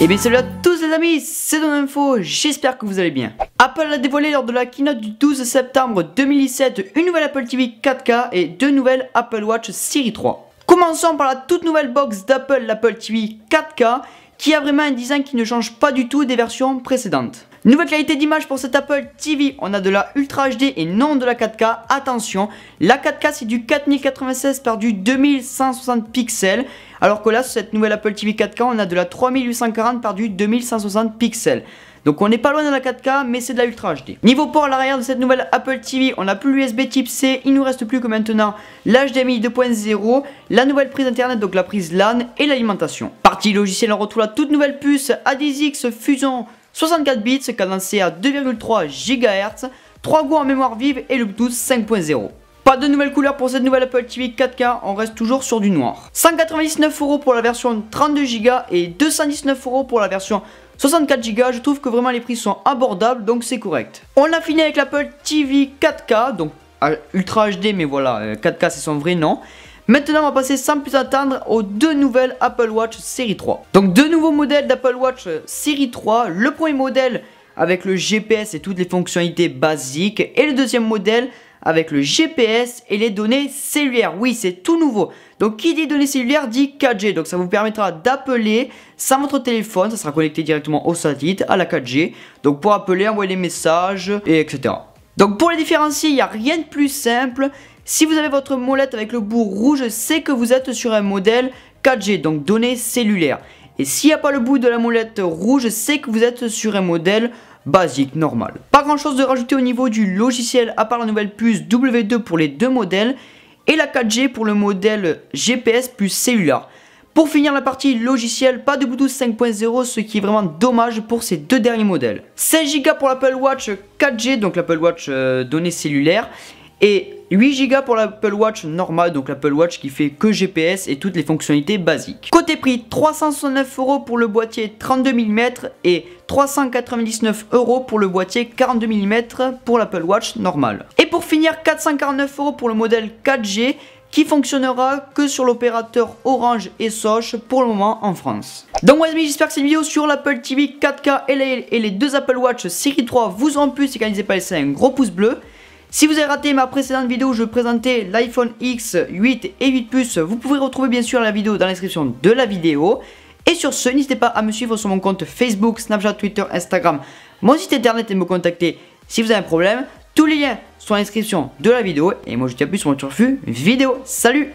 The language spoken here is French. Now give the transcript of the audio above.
Et eh bien salut à tous les amis, c'est Don Info, j'espère que vous allez bien. Apple a dévoilé lors de la keynote du 12 septembre 2017 une nouvelle Apple TV 4K et deux nouvelles Apple Watch Series 3. Commençons par la toute nouvelle box d'Apple, l'Apple TV 4K, qui a vraiment un design qui ne change pas du tout des versions précédentes. Nouvelle qualité d'image pour cette Apple TV, on a de la Ultra HD et non de la 4K, attention, la 4K c'est du 4096 par du 2160 pixels, alors que là sur cette nouvelle Apple TV 4K on a de la 3840 par du 2160 pixels. Donc on n'est pas loin de la 4K mais c'est de la Ultra HD. Niveau port à l'arrière de cette nouvelle Apple TV, on n'a plus l'USB type C, il nous reste plus que maintenant l'HDMI 2.0, la nouvelle prise internet donc la prise LAN et l'alimentation. Partie logiciel, on retrouve la toute nouvelle puce ADZX Fusion 64 bits cadencé à 2,3 GHz, 3 go en mémoire vive et le Bluetooth 5.0. Pas de nouvelles couleurs pour cette nouvelle Apple TV 4K, on reste toujours sur du noir. 199€ pour la version 32Go et 219€ pour la version 64Go, je trouve que vraiment les prix sont abordables, donc c'est correct. On a fini avec l'Apple TV 4K, donc ah, Ultra HD, mais voilà, 4K euh, c'est son vrai nom. Maintenant, on va passer sans plus attendre aux deux nouvelles Apple Watch série 3. Donc, deux nouveaux modèles d'Apple Watch série 3. Le premier modèle avec le GPS et toutes les fonctionnalités basiques. Et le deuxième modèle avec le GPS et les données cellulaires. Oui, c'est tout nouveau. Donc, qui dit données cellulaires dit 4G. Donc, ça vous permettra d'appeler sans votre téléphone. Ça sera connecté directement au satellite, à la 4G. Donc, pour appeler, envoyer les messages, et etc. Donc, pour les différencier, il n'y a rien de plus simple. Si vous avez votre molette avec le bout rouge, c'est que vous êtes sur un modèle 4G, donc données cellulaires. Et s'il n'y a pas le bout de la molette rouge, c'est que vous êtes sur un modèle basique, normal. Pas grand chose de rajouter au niveau du logiciel à part la nouvelle puce W2 pour les deux modèles et la 4G pour le modèle GPS plus cellulaire. Pour finir la partie logiciel, pas de Bluetooth 5.0, ce qui est vraiment dommage pour ces deux derniers modèles. 16 Go pour l'Apple Watch 4G, donc l'Apple Watch euh, données cellulaires, et 8 Go pour l'Apple Watch normal, donc l'Apple Watch qui fait que GPS et toutes les fonctionnalités basiques. Côté prix, 369 euros pour le boîtier 32 mm et 399 euros pour le boîtier 42 mm pour l'Apple Watch normal. Et pour finir, 449 euros pour le modèle 4G qui fonctionnera que sur l'opérateur Orange et Soche pour le moment en France. Donc moi amis, j'espère que cette vidéo sur l'Apple TV 4K et les, deux Apple Watch Series 3 vous ont plu. Si vous n'hésitez pas à laisser un gros pouce bleu. Si vous avez raté ma précédente vidéo où je présentais l'iPhone X 8 et 8 Plus, vous pouvez retrouver bien sûr la vidéo dans l'inscription de la vidéo. Et sur ce, n'hésitez pas à me suivre sur mon compte Facebook, Snapchat, Twitter, Instagram, mon site internet et me contacter si vous avez un problème. Tous les liens sont dans l'inscription de la vidéo. Et moi je à plus sur mon turfu vidéo. Salut